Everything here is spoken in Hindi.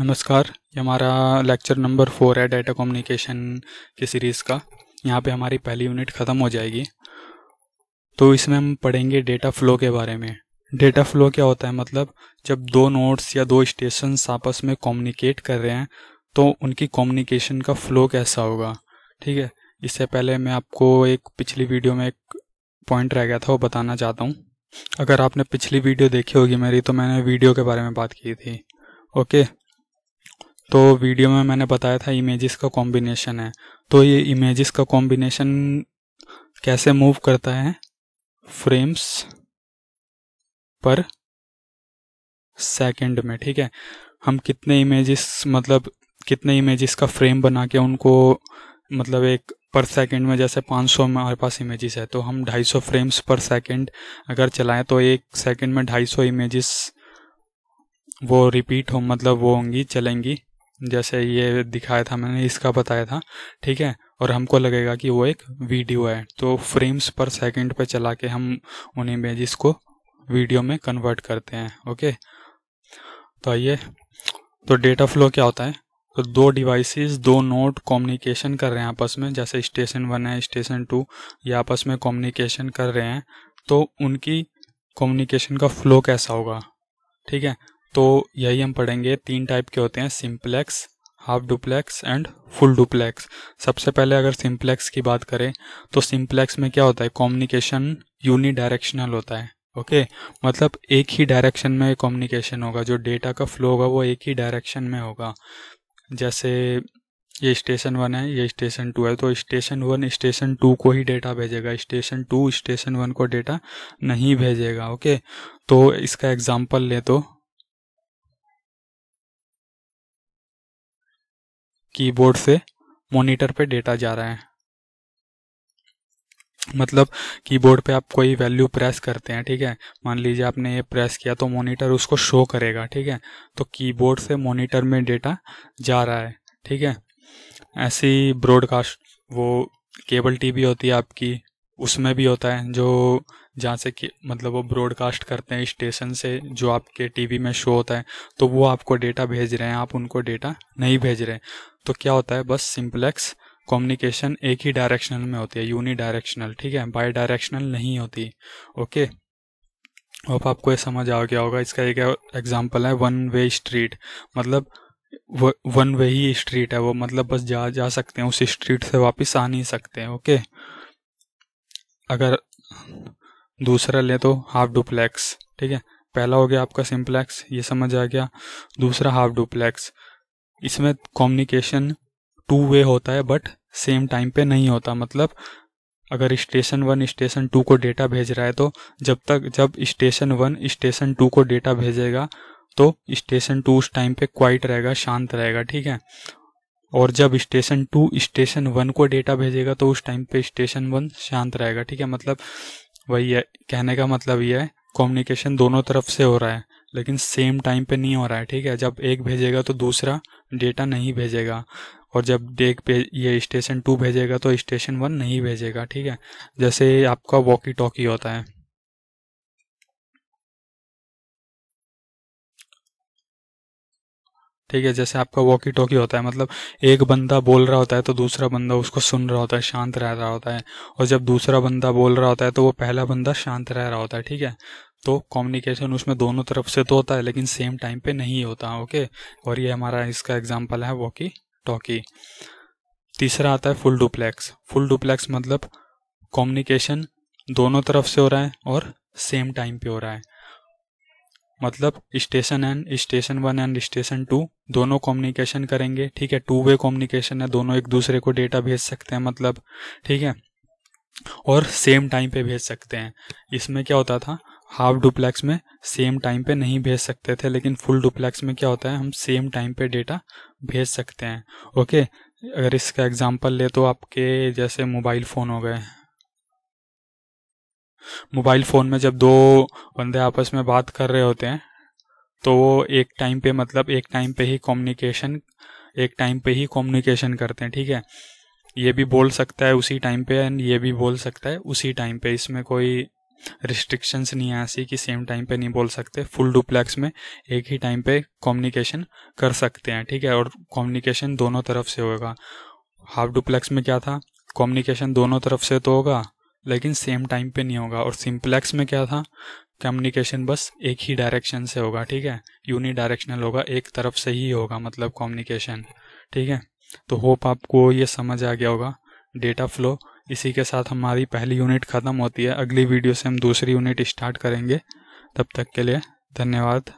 नमस्कार ये हमारा लेक्चर नंबर फोर है डाटा कम्युनिकेशन की सीरीज़ का यहाँ पे हमारी पहली यूनिट ख़त्म हो जाएगी तो इसमें हम पढ़ेंगे डेटा फ्लो के बारे में डेटा फ्लो क्या होता है मतलब जब दो नोड्स या दो स्टेशन आपस में कम्युनिकेट कर रहे हैं तो उनकी कम्युनिकेशन का फ्लो कैसा होगा ठीक है इससे पहले मैं आपको एक पिछली वीडियो में एक पॉइंट रह गया था वो बताना चाहता हूँ अगर आपने पिछली वीडियो देखी होगी मेरी तो मैंने वीडियो के बारे में बात की थी ओके तो वीडियो में मैंने बताया था इमेजेस का कॉम्बिनेशन है तो ये इमेजेस का कॉम्बिनेशन कैसे मूव करता है फ्रेम्स पर सेकंड में ठीक है हम कितने इमेजेस मतलब कितने इमेजेस का फ्रेम बना के उनको मतलब एक पर सेकंड में जैसे 500 में हमारे पास इमेजेस है तो हम 250 फ्रेम्स पर सेकंड अगर चलाएं तो एक सेकंड में 250 इमेजेस वो रिपीट हो मतलब वो होंगी चलेंगी जैसे ये दिखाया था मैंने इसका बताया था ठीक है और हमको लगेगा कि वो एक वीडियो है तो फ्रेम्स पर सेकंड पर चला के हम उन इमेजेस को वीडियो में कन्वर्ट करते हैं ओके तो आइए तो डेटा फ्लो क्या होता है तो दो डिवाइसेस दो नोट कम्युनिकेशन कर रहे हैं आपस में जैसे स्टेशन वन है स्टेशन टू ये आपस में कम्युनिकेशन कर रहे हैं तो उनकी कम्युनिकेशन का फ्लो कैसा होगा ठीक है तो यही हम पढ़ेंगे तीन टाइप के होते हैं simplex half duplex and full duplex सबसे पहले अगर सिंप्लेक्स की बात करें तो सिंप्लेक्स में क्या होता है कम्युनिकेशन यूनिडायरेक्शनल होता है ओके okay? मतलब एक ही डायरेक्शन में कम्युनिकेशन होगा जो डेटा का फ्लो होगा वो एक ही डायरेक्शन में होगा जैसे ये स्टेशन वन है ये स्टेशन टू है तो स्टेशन वन स्टेशन टू को ही डेटा भेजेगा स्टेशन टू स्टेशन वन को डेटा नहीं भेजेगा ओके okay? तो इसका एग्जाम्पल ले तो कीबोर्ड से मॉनिटर पे डेटा जा रहा है मतलब कीबोर्ड पे आप कोई वैल्यू प्रेस करते हैं ठीक है मान लीजिए आपने ये प्रेस किया तो मॉनिटर उसको शो करेगा ठीक है तो कीबोर्ड से मॉनिटर में डेटा जा रहा है ठीक है ऐसी ब्रॉडकास्ट वो केबल टीवी होती है आपकी उसमें भी होता है जो जहाँ से कि मतलब वो ब्रॉडकास्ट करते हैं स्टेशन से जो आपके टीवी में शो होता है तो वो आपको डेटा भेज रहे हैं आप उनको डेटा नहीं भेज रहे हैं तो क्या होता है बस सिंप्लेक्स कम्युनिकेशन एक ही डायरेक्शनल में होती है यूनि डायरेक्शनल ठीक है बाई डायरेक्शनल नहीं होती ओके अब आपको ये समझ आ गया होगा इसका एक एग्जाम्पल है वन वे स्ट्रीट मतलब वन वे ही स्ट्रीट है वो मतलब बस जा जा सकते हैं उस स्ट्रीट से वापस आ नहीं सकते हैं ओके अगर दूसरा ले तो हाफ डुप्लेक्स ठीक है पहला हो गया आपका सिंप्लेक्स ये समझ आ गया दूसरा हाफ डुप्लेक्स इसमें कम्युनिकेशन टू वे होता है बट सेम टाइम पे नहीं होता मतलब अगर स्टेशन वन स्टेशन टू को डेटा भेज रहा है तो जब तक जब स्टेशन वन स्टेशन टू को डेटा भेजेगा तो स्टेशन टू उस टाइम पे क्वाइट रहेगा शांत रहेगा ठीक है और जब स्टेशन टू स्टेशन वन को डेटा भेजेगा तो उस टाइम पे स्टेशन वन शांत रहेगा ठीक है मतलब वही है कहने का मतलब यह है कम्युनिकेशन दोनों तरफ से हो रहा है लेकिन सेम टाइम पे नहीं हो रहा है ठीक है जब एक भेजेगा तो दूसरा डेटा नहीं भेजेगा और जब डेक पे ये स्टेशन टू भेजेगा तो स्टेशन वन नहीं भेजेगा ठीक है जैसे आपका वॉकी टॉकी होता है ठीक है जैसे आपका वॉकी टॉकी होता है मतलब एक बंदा बोल रहा होता है तो दूसरा बंदा उसको सुन रहा होता है शांत रह रहा होता है और जब दूसरा बंदा बोल रहा होता है तो वो पहला बंदा शांत रह रहा होता है ठीक है तो कम्युनिकेशन उसमें दोनों तरफ से तो होता है लेकिन सेम टाइम पे नहीं होता ओके और ये हमारा इसका एग्जाम्पल है वॉकी टॉकी तीसरा आता है फुल डुप्लेक्स फुल डुप्लेक्स मतलब कम्युनिकेशन दोनों तरफ से हो रहा है और सेम टाइम पे हो रहा है मतलब station N station one and station two दोनों कम्युनिकेशन करेंगे ठीक है टू वे कम्युनिकेशन है दोनों एक दूसरे को डेटा भेज सकते हैं मतलब ठीक है और सेम टाइम पे भेज सकते हैं इसमें क्या होता था हाफ डुप्लेक्स में सेम टाइम पे नहीं भेज सकते थे लेकिन फुल डुप्लेक्स में क्या होता है हम सेम टाइम पे डेटा भेज सकते हैं ओके अगर इसका एग्जांपल ले तो आपके जैसे मोबाइल फ़ोन हो गए मोबाइल फ़ोन में जब दो बंदे आपस में बात कर रहे होते हैं तो वो एक टाइम पे मतलब एक टाइम पे ही कम्युनिकेशन एक टाइम पे ही कम्युनिकेशन करते हैं ठीक है ये भी बोल सकता है उसी टाइम पे एंड ये भी बोल सकता है उसी टाइम पे इसमें कोई रिस्ट्रिक्शंस नहीं है ऐसी कि सेम टाइम पे नहीं बोल सकते फुल डुप्लेक्स में एक ही टाइम पे कम्युनिकेशन कर सकते हैं ठीक है और कम्युनिकेशन दोनों तरफ से होगा हाफ डुप्लेक्स में क्या था कम्युनिकेशन दोनों तरफ से तो होगा लेकिन सेम टाइम पे नहीं होगा और सिम्प्लेक्स में क्या था कम्युनिकेशन बस एक ही डायरेक्शन से होगा ठीक है यूनि डायरेक्शनल होगा एक तरफ से ही होगा मतलब कम्युनिकेशन ठीक है तो होप आपको ये समझ आ गया होगा डेटा फ्लो इसी के साथ हमारी पहली यूनिट ख़त्म होती है अगली वीडियो से हम दूसरी यूनिट स्टार्ट करेंगे तब तक के लिए धन्यवाद